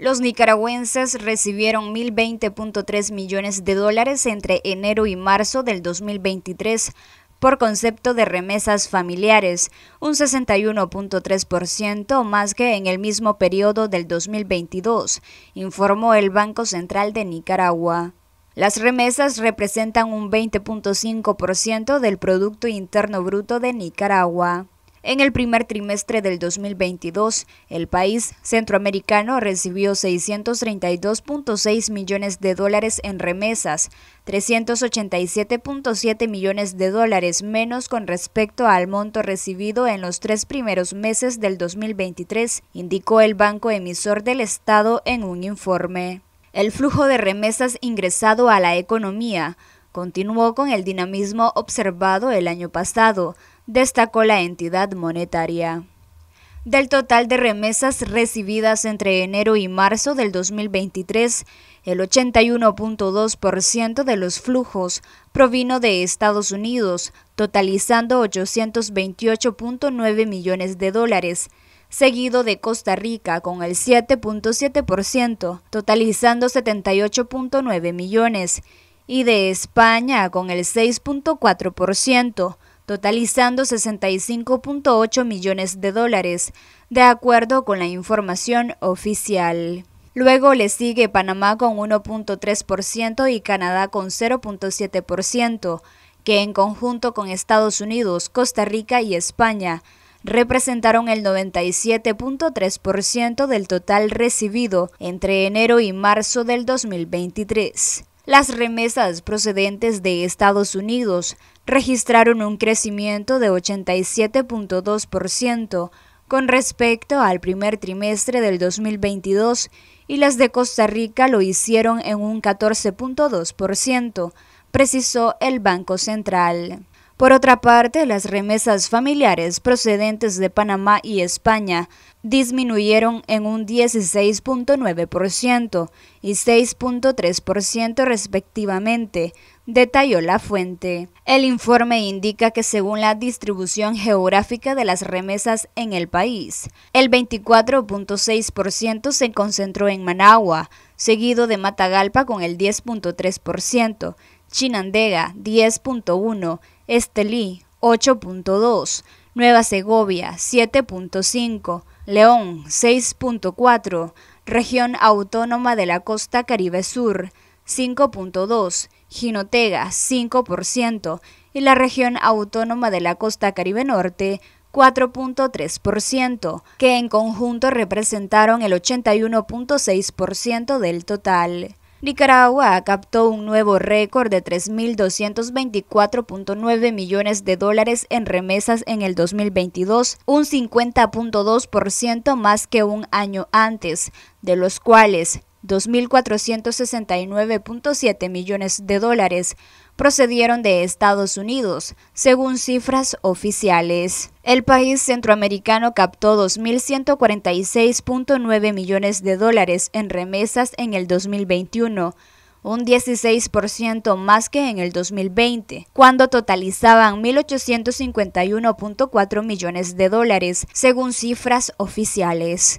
Los nicaragüenses recibieron 1.020.3 millones de dólares entre enero y marzo del 2023 por concepto de remesas familiares, un 61.3% más que en el mismo periodo del 2022, informó el Banco Central de Nicaragua. Las remesas representan un 20.5% del Producto Interno Bruto de Nicaragua. En el primer trimestre del 2022, el país centroamericano recibió 632.6 millones de dólares en remesas, 387.7 millones de dólares menos con respecto al monto recibido en los tres primeros meses del 2023, indicó el Banco Emisor del Estado en un informe. El flujo de remesas ingresado a la economía continuó con el dinamismo observado el año pasado, destacó la entidad monetaria. Del total de remesas recibidas entre enero y marzo del 2023, el 81.2% de los flujos provino de Estados Unidos, totalizando 828.9 millones de dólares, seguido de Costa Rica con el 7.7%, totalizando 78.9 millones, y de España con el 6.4%, totalizando 65.8 millones de dólares, de acuerdo con la información oficial. Luego le sigue Panamá con 1.3% y Canadá con 0.7%, que en conjunto con Estados Unidos, Costa Rica y España representaron el 97.3% del total recibido entre enero y marzo del 2023. Las remesas procedentes de Estados Unidos registraron un crecimiento de 87.2% con respecto al primer trimestre del 2022 y las de Costa Rica lo hicieron en un 14.2%, precisó el Banco Central. Por otra parte, las remesas familiares procedentes de Panamá y España disminuyeron en un 16.9% y 6.3% respectivamente, detalló la fuente. El informe indica que según la distribución geográfica de las remesas en el país, el 24.6% se concentró en Managua, seguido de Matagalpa con el 10.3%, Chinandega 10.1%, Estelí 8.2, Nueva Segovia 7.5, León 6.4, Región Autónoma de la Costa Caribe Sur 5.2, Ginotega 5% y la Región Autónoma de la Costa Caribe Norte 4.3%, que en conjunto representaron el 81.6% del total. Nicaragua captó un nuevo récord de 3.224.9 millones de dólares en remesas en el 2022, un 50.2% más que un año antes, de los cuales 2.469.7 millones de dólares procedieron de Estados Unidos, según cifras oficiales. El país centroamericano captó 2.146.9 millones de dólares en remesas en el 2021, un 16% más que en el 2020, cuando totalizaban 1.851.4 millones de dólares, según cifras oficiales.